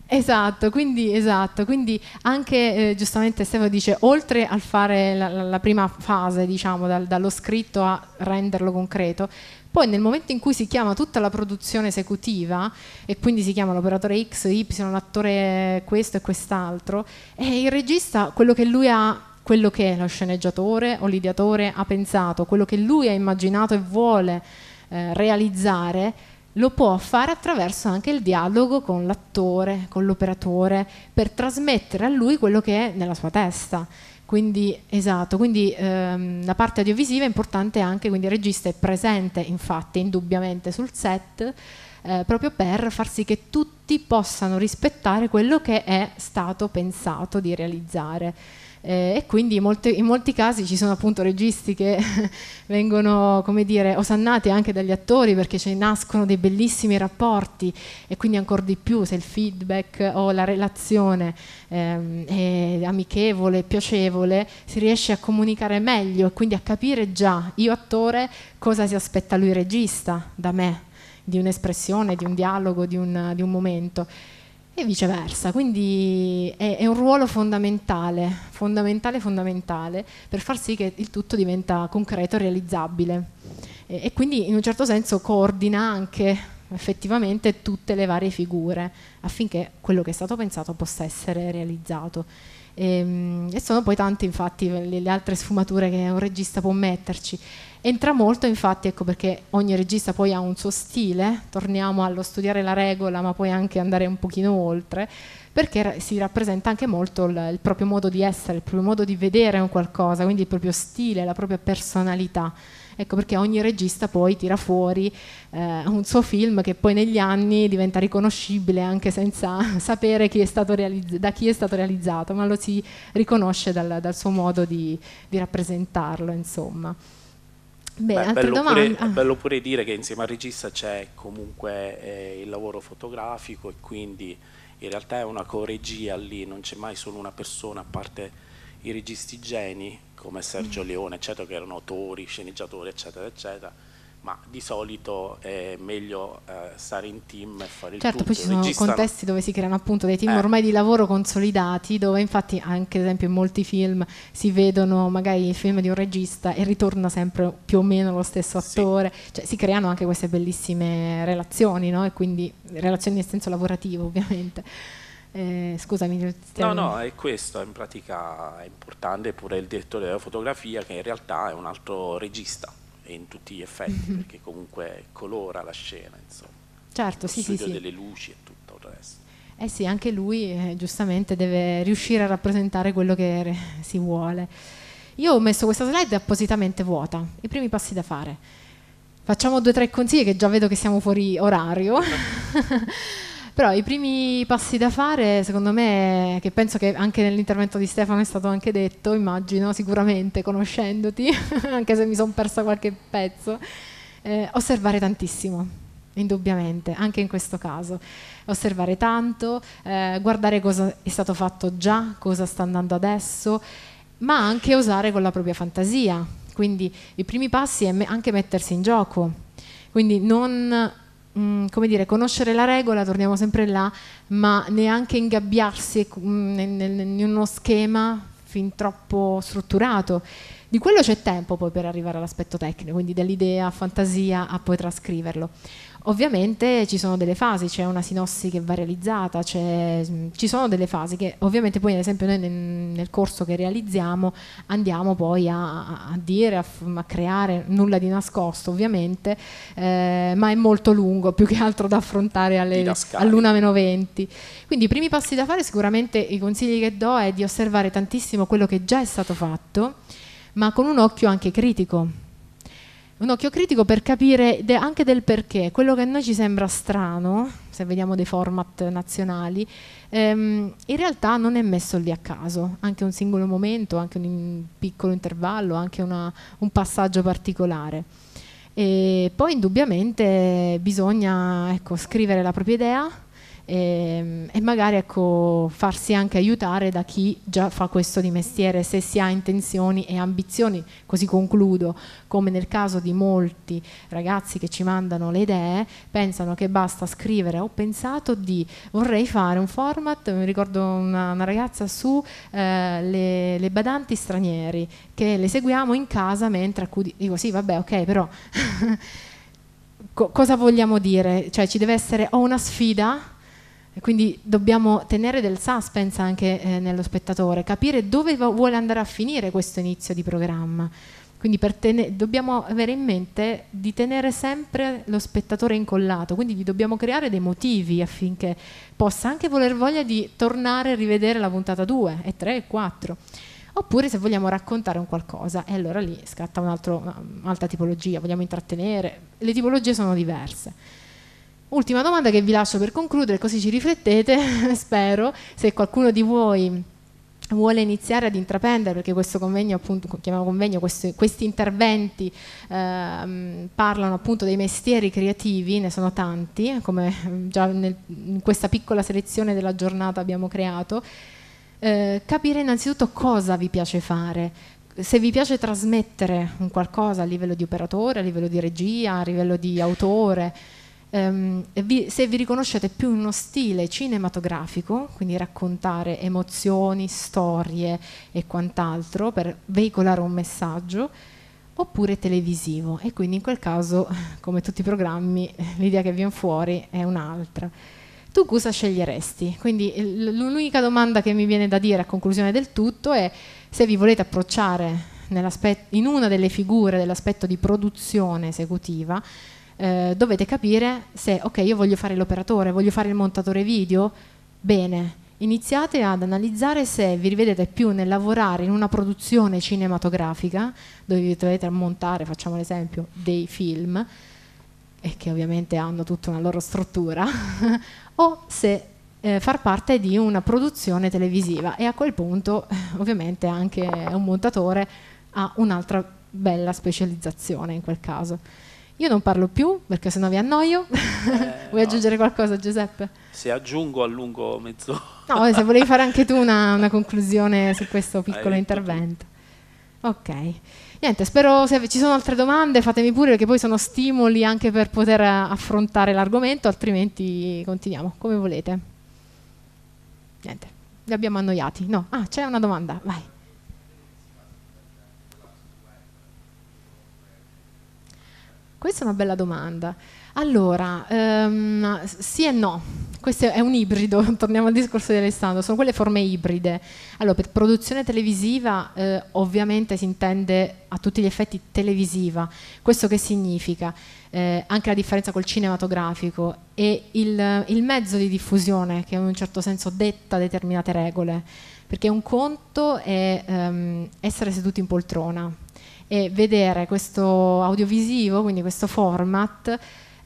Esatto quindi, esatto, quindi, anche eh, giustamente Stefano dice, oltre al fare la, la prima fase, diciamo, dal, dallo scritto a renderlo concreto, poi nel momento in cui si chiama tutta la produzione esecutiva, e quindi si chiama l'operatore X, Y, l'attore questo e quest'altro, eh, il regista quello che lui ha quello che lo sceneggiatore o l'ideatore ha pensato, quello che lui ha immaginato e vuole eh, realizzare, lo può fare attraverso anche il dialogo con l'attore, con l'operatore, per trasmettere a lui quello che è nella sua testa. Quindi, esatto, quindi ehm, la parte audiovisiva è importante anche, quindi il regista è presente infatti indubbiamente sul set, eh, proprio per far sì che tutti possano rispettare quello che è stato pensato di realizzare. Eh, e quindi in molti, in molti, casi ci sono appunto registi che vengono, come dire, osannati anche dagli attori perché ci nascono dei bellissimi rapporti e quindi ancora di più se il feedback o la relazione ehm, è amichevole, piacevole, si riesce a comunicare meglio e quindi a capire già io attore cosa si aspetta lui regista da me di un'espressione, di un dialogo, di un, di un momento e viceversa. Quindi è, è, un ruolo fondamentale, fondamentale, fondamentale, per far sì che il tutto diventa concreto e realizzabile. E, e, quindi in un certo senso coordina anche effettivamente tutte le varie figure affinché quello che è stato pensato possa essere realizzato. E, ehm, e sono poi tante infatti le, le altre sfumature che un regista può metterci. Entra molto infatti, ecco perché ogni regista poi ha un suo stile, torniamo allo studiare la regola ma poi anche andare un pochino oltre, perché si rappresenta anche molto il, il proprio modo di essere, il proprio modo di vedere un qualcosa, quindi il proprio stile, la propria personalità. Ecco perché ogni regista poi tira fuori eh, un suo film che poi negli anni diventa riconoscibile anche senza sapere chi da chi è stato realizzato, ma lo si riconosce dal, dal suo modo di, di rappresentarlo, insomma. Beh, Beh, bello, pure, bello, pure, dire che insieme al regista c'è comunque eh, il lavoro fotografico e quindi in realtà è una coregia lì, non c'è mai solo una persona, a parte i registi geni come Sergio mm. Leone, eccetera, che erano autori, sceneggiatori, eccetera, eccetera ma di solito è meglio eh, stare in team e fare certo, il tutto. Certo, poi ci sono Registrano. contesti dove si creano appunto dei team eh. ormai di lavoro consolidati, dove infatti anche ad esempio in molti film si vedono magari il film di un regista e ritorna sempre più o meno lo stesso attore, sì. cioè si creano anche queste bellissime relazioni, no? E quindi relazioni nel senso lavorativo ovviamente. Eh, scusami. No, no, è questo, in pratica è importante pure il direttore della fotografia che in realtà è un altro regista in tutti gli effetti, mm-hmm. perché comunque colora la scena, insomma. Certo, Lo sì, sì, delle luci e tutto il resto. Eh sì, anche lui eh, giustamente deve riuscire a rappresentare quello che si vuole. Io ho messo questa slide appositamente vuota, i primi passi da fare. Facciamo due o tre consigli che già vedo che siamo fuori orario. Però i primi passi da fare, secondo me, che penso che anche nell'intervento di Stefano è stato anche detto, immagino, sicuramente conoscendoti, anche se mi sono persa qualche pezzo, eh, osservare tantissimo. Indubbiamente, anche in questo caso, osservare tanto, eh, guardare cosa è stato fatto già, cosa sta andando adesso, ma anche usare con la propria fantasia. Quindi i primi passi è me anche mettersi in gioco, quindi non Mm, come dire, conoscere la regola, torniamo sempre là, ma neanche ingabbiarsi mm, in uno schema fin troppo strutturato. Di quello c'è tempo poi per arrivare all'aspetto tecnico, quindi dall'idea, fantasia a poi trascriverlo. Ovviamente ci sono delle fasi, c'è una sinossi che va realizzata, mm, ci sono delle fasi che ovviamente poi ad esempio noi nel, nel corso che realizziamo andiamo poi a, a dire, a, a, creare, nulla di nascosto ovviamente, eh, ma è molto lungo, più che altro da affrontare all'una meno 20. Quindi i primi passi da fare sicuramente i consigli che do è di osservare tantissimo quello che già è stato fatto ma con un occhio anche critico. Un occhio critico per capire de anche del perché. Quello che a noi ci sembra strano, se vediamo dei format nazionali, ehm, in realtà non è messo lì a caso. Anche un singolo momento, anche un in piccolo intervallo, anche una, un passaggio particolare. E poi indubbiamente bisogna ecco, scrivere la propria idea, e, ehm, e magari ecco, farsi anche aiutare da chi già fa questo di mestiere se si ha intenzioni e ambizioni, così concludo, come nel caso di molti ragazzi che ci mandano le idee, pensano che basta scrivere ho pensato di vorrei fare un format, mi ricordo una, una ragazza su eh, le, le, badanti stranieri che le seguiamo in casa mentre accudi, dico sì vabbè ok però... cosa vogliamo dire? Cioè ci deve essere o una sfida quindi dobbiamo tenere del suspense anche eh, nello spettatore, capire dove vuole andare a finire questo inizio di programma. Quindi dobbiamo avere in mente di tenere sempre lo spettatore incollato, quindi gli dobbiamo creare dei motivi affinché possa anche voler voglia di tornare a rivedere la puntata 2 e 3 e 4. Oppure se vogliamo raccontare un qualcosa, e allora lì scatta un'altra un tipologia, vogliamo intrattenere, le tipologie sono diverse. Ultima domanda che vi lascio per concludere, così ci riflettete, spero, se qualcuno di voi vuole iniziare ad intraprendere, perché questo convegno, appunto, chiamiamo convegno, questi, questi interventi eh, parlano appunto dei mestieri creativi, ne sono tanti, eh, come già nel, in questa piccola selezione della giornata abbiamo creato, eh, capire innanzitutto cosa vi piace fare, se vi piace trasmettere un qualcosa a livello di operatore, a livello di regia, a livello di autore, ehm, vi, se vi riconoscete più in uno stile cinematografico, quindi raccontare emozioni, storie e quant'altro per veicolare un messaggio, oppure televisivo e quindi in quel caso, come tutti i programmi, l'idea che viene fuori è un'altra. Tu cosa sceglieresti? Quindi l'unica domanda che mi viene da dire a conclusione del tutto è se vi volete approcciare in una delle figure dell'aspetto di produzione esecutiva, eh, dovete capire se, ok, io voglio fare l'operatore, voglio fare il montatore video, bene, iniziate ad analizzare se vi rivedete più nel lavorare in una produzione cinematografica, dove vi dovete montare, facciamo l'esempio, dei film, e che ovviamente hanno tutta una loro struttura, o se eh, far parte di una produzione televisiva e a quel punto ovviamente anche un montatore ha un'altra bella specializzazione in quel caso. Io non parlo più perché sennò vi annoio. Eh, Vuoi no. aggiungere qualcosa, Giuseppe? Se aggiungo, allungo mezzo. no, se volevi fare anche tu una, una conclusione su questo piccolo intervento. Ok. Niente, spero se ci sono altre domande fatemi pure perché poi sono stimoli anche per poter affrontare l'argomento, altrimenti continuiamo come volete. Niente, li abbiamo annoiati. No, ah, c'è una domanda, vai. Questa è una bella domanda. Allora, um, sì e no. Questo è un ibrido, torniamo al discorso di Alessandro, sono quelle forme ibride. Allora, per produzione televisiva eh, ovviamente si intende a tutti gli effetti televisiva. Questo che significa? Eh, anche la differenza col cinematografico e il, il mezzo di diffusione che in un certo senso detta determinate regole. Perché un conto è um, essere seduti in poltrona, e vedere questo audiovisivo, quindi questo format,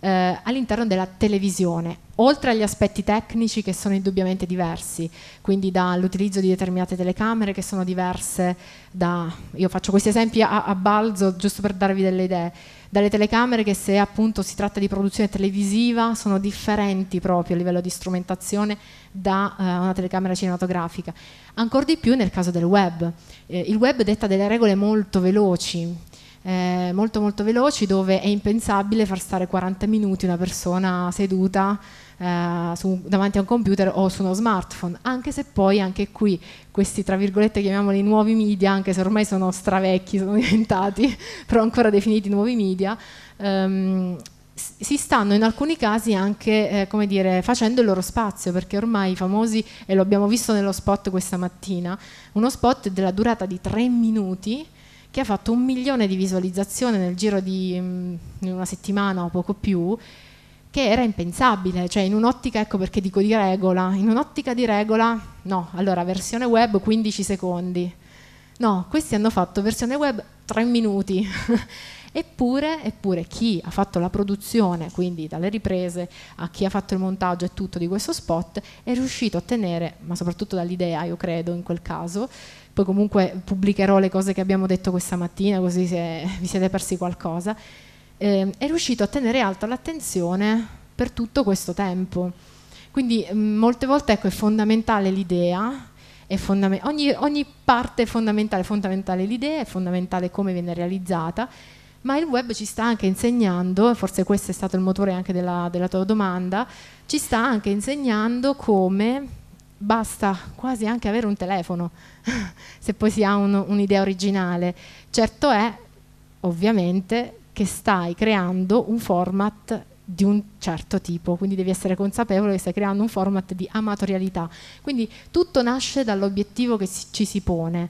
eh, all'interno della televisione, oltre agli aspetti tecnici che sono indubbiamente diversi, quindi dall'utilizzo di determinate telecamere che sono diverse da... Io faccio questi esempi a, a balzo giusto per darvi delle idee dalle telecamere che se appunto si tratta di produzione televisiva sono differenti proprio a livello di strumentazione da eh, una telecamera cinematografica. Ancora di più nel caso del web. Eh, il web detta delle regole molto veloci, eh, molto molto veloci dove è impensabile far stare 40 minuti una persona seduta eh, su, davanti a un computer o su uno smartphone, anche se poi anche qui questi tra virgolette chiamiamoli nuovi media, anche se ormai sono stravecchi, sono diventati, però ancora definiti nuovi media, ehm, si stanno in alcuni casi anche eh, dire, facendo il loro spazio, perché ormai i famosi, e lo abbiamo visto nello spot questa mattina, uno spot della durata di tre minuti che ha fatto un milione di visualizzazioni nel giro di mh, mm, una settimana o poco più, che era impensabile, cioè in un'ottica, ecco perché dico di regola, in un'ottica di regola, no, allora versione web 15 secondi, no, questi hanno fatto versione web 3 minuti, eppure, eppure chi ha fatto la produzione, quindi dalle riprese a chi ha fatto il montaggio e tutto di questo spot, è riuscito a tenere, ma soprattutto dall'idea, io credo in quel caso, poi comunque pubblicherò le cose che abbiamo detto questa mattina, così se vi siete persi qualcosa, eh, è riuscito a tenere alta l'attenzione per tutto questo tempo. Quindi mm, molte volte ecco, è fondamentale l'idea, fondament ogni, ogni, parte è fondamentale, fondamentale l'idea, è fondamentale come viene realizzata, ma il web ci sta anche insegnando, forse questo è stato il motore anche della, della tua domanda, ci sta anche insegnando come basta quasi anche avere un telefono, se poi si ha un'idea originale. Certo è, ovviamente, che stai creando un format di un certo tipo, quindi devi essere consapevole che stai creando un format di amatorialità. Quindi tutto nasce dall'obiettivo che si, ci si pone.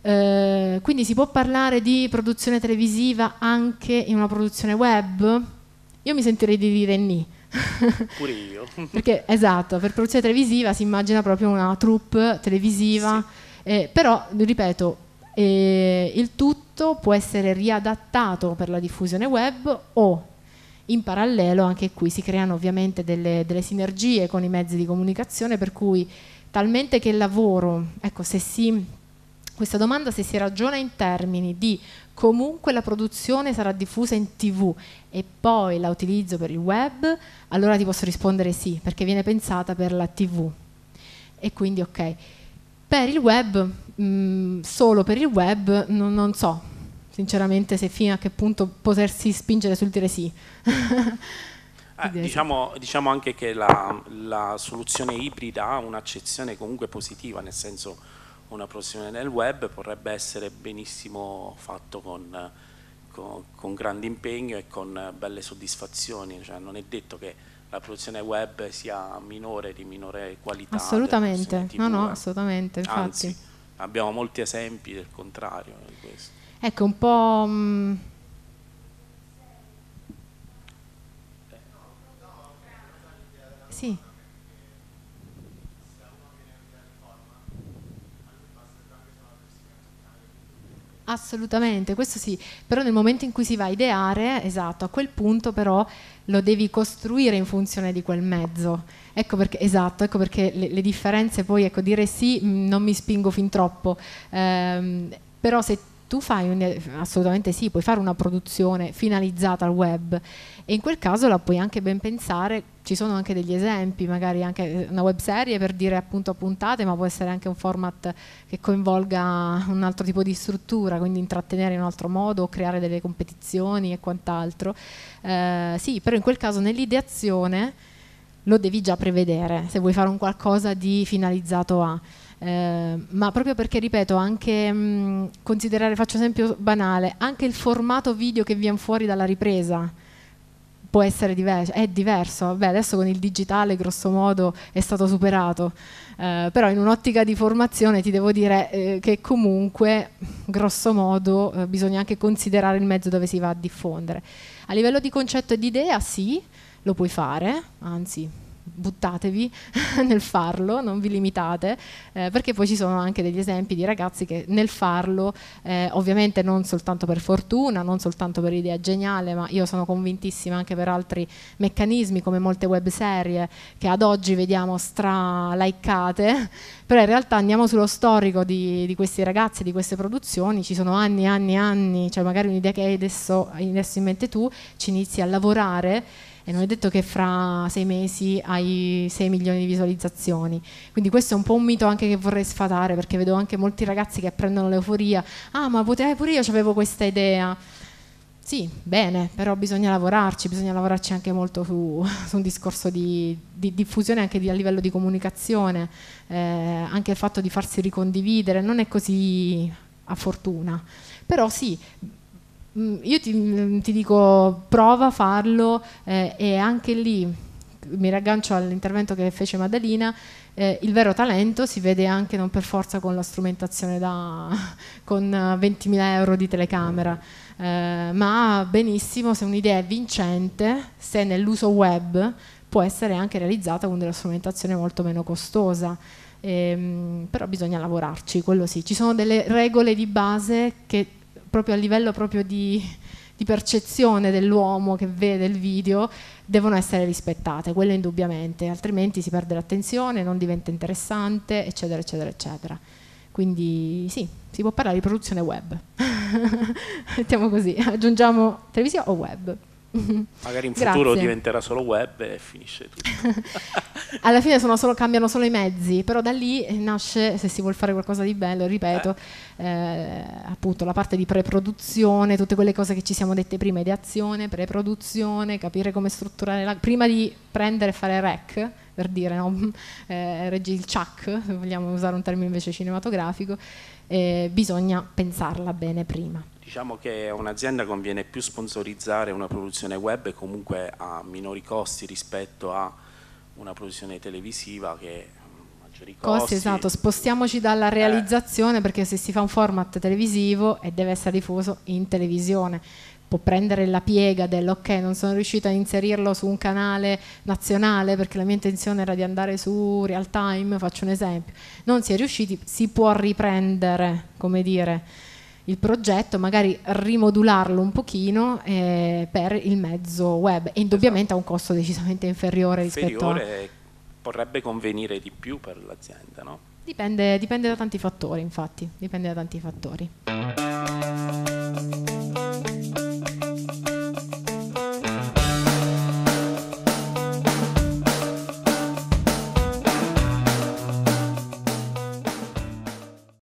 Eh, quindi si può parlare di produzione televisiva anche in una produzione web? Io mi sentirei di dire ni. Pure io. Perché esatto, per produzione televisiva si immagina proprio una troupe televisiva, sì. eh, però ripeto, e il tutto può essere riadattato per la diffusione web o in parallelo anche qui si creano ovviamente delle, delle sinergie con i mezzi di comunicazione per cui talmente che il lavoro, ecco se si, questa domanda se si ragiona in termini di comunque la produzione sarà diffusa in tv e poi la utilizzo per il web, allora ti posso rispondere sì perché viene pensata per la tv e quindi ok. Per il web Mm, solo per il web non, non, so sinceramente se fino a che punto potersi spingere sul dire sì. eh, diciamo, diciamo, anche che la, la soluzione ibrida ha un'accezione comunque positiva, nel senso una produzione nel web potrebbe essere benissimo fatto con, con, con, grande impegno e con belle soddisfazioni, cioè, non è detto che la produzione web sia minore, di minore qualità. Assolutamente, no, no, eh. assolutamente. Infatti. Anzi, abbiamo molti esempi del contrario. Ecco, un po'... Mh... Mm, sì. Assolutamente, questo sì, però nel momento in cui si va a ideare, esatto, a quel punto però lo devi costruire in funzione di quel mezzo. Ecco perché, esatto, ecco perché le, le differenze poi, ecco, dire sì, mm, non mi spingo fin troppo, ehm, però se tu fai, un, assolutamente sì, puoi fare una produzione finalizzata al web e in quel caso la puoi anche ben pensare, ci sono anche degli esempi, magari anche eh, una webserie per dire appunto a puntate, ma può essere anche un format che coinvolga un altro tipo di struttura, quindi intrattenere in un altro modo, creare delle competizioni e quant'altro. Eh, sì, però in quel caso nell'ideazione lo devi già prevedere, se vuoi fare un qualcosa di finalizzato a... Eh, ma proprio perché ripeto anche mh, mm, considerare faccio esempio banale anche il formato video che viene fuori dalla ripresa può essere diverso, è diverso, Beh, adesso con il digitale grosso modo è stato superato, eh, però in un'ottica di formazione ti devo dire eh, che comunque grosso modo eh, bisogna anche considerare il mezzo dove si va a diffondere. A livello di concetto e di idea sì, lo puoi fare, anzi buttatevi nel farlo, non vi limitate, eh, perché poi ci sono anche degli esempi di ragazzi che nel farlo, eh, ovviamente non soltanto per fortuna, non soltanto per idea geniale, ma io sono convintissima anche per altri meccanismi come molte web serie che ad oggi vediamo stralaicate, però in realtà andiamo sullo storico di, di questi ragazzi, di queste produzioni, ci sono anni, anni, anni, cioè magari un'idea che hai adesso, adesso in mente tu, ci inizi a lavorare e non è detto che fra sei mesi hai 6 milioni di visualizzazioni. Quindi questo è un po' un mito anche che vorrei sfatare perché vedo anche molti ragazzi che prendono l'euforia, ah ma potevi eh, pure io avevo questa idea. Sì, bene, però bisogna lavorarci, bisogna lavorarci anche molto su, su un discorso di, di, diffusione anche di, a livello di comunicazione, eh, anche il fatto di farsi ricondividere, non è così a fortuna. Però sì, Mm, io ti, mm, ti, dico prova a farlo eh, e anche lì mi raggancio all'intervento che fece Maddalena, eh, il vero talento si vede anche non per forza con la strumentazione da, con 20.000 eh, euro di telecamera, eh, ma benissimo se un'idea è vincente, se nell'uso web può essere anche realizzata con della strumentazione molto meno costosa. Ehm, però bisogna lavorarci, quello sì. Ci sono delle regole di base che proprio a livello proprio di, di percezione dell'uomo che vede il video devono essere rispettate, quello indubbiamente, altrimenti si perde l'attenzione, non diventa interessante, eccetera, eccetera, eccetera. Quindi sì, si può parlare di produzione web. Mettiamo così, aggiungiamo televisione o web. Magari in Grazie. futuro diventerà solo web e finisce tutto. Alla fine solo, cambiano solo i mezzi, però da lì nasce, se si vuole fare qualcosa di bello, ripeto, eh. eh. appunto la parte di preproduzione, tutte quelle cose che ci siamo dette prima, ideazione, preproduzione, capire come strutturare la... prima di prendere e fare rec, per dire, no? eh, il chuck, vogliamo usare un termine invece cinematografico, eh, bisogna pensarla bene prima. Diciamo che a un'azienda conviene più sponsorizzare una produzione web e comunque ha minori costi rispetto a una produzione televisiva che ha maggiori costi. costi esatto, spostiamoci dalla eh. realizzazione eh. perché se si fa un format televisivo e deve essere diffuso in televisione può prendere la piega dell'ok non sono riuscita a inserirlo su un canale nazionale perché la mia intenzione era di andare su real time, faccio un esempio, non si è riusciti, si può riprendere, come dire, il progetto, magari rimodularlo un pochino eh, per il mezzo web e indubbiamente esatto. ha un costo decisamente inferiore, inferiore rispetto a... Potrebbe convenire di più per l'azienda, no? Dipende, dipende da tanti fattori, infatti, dipende da tanti fattori.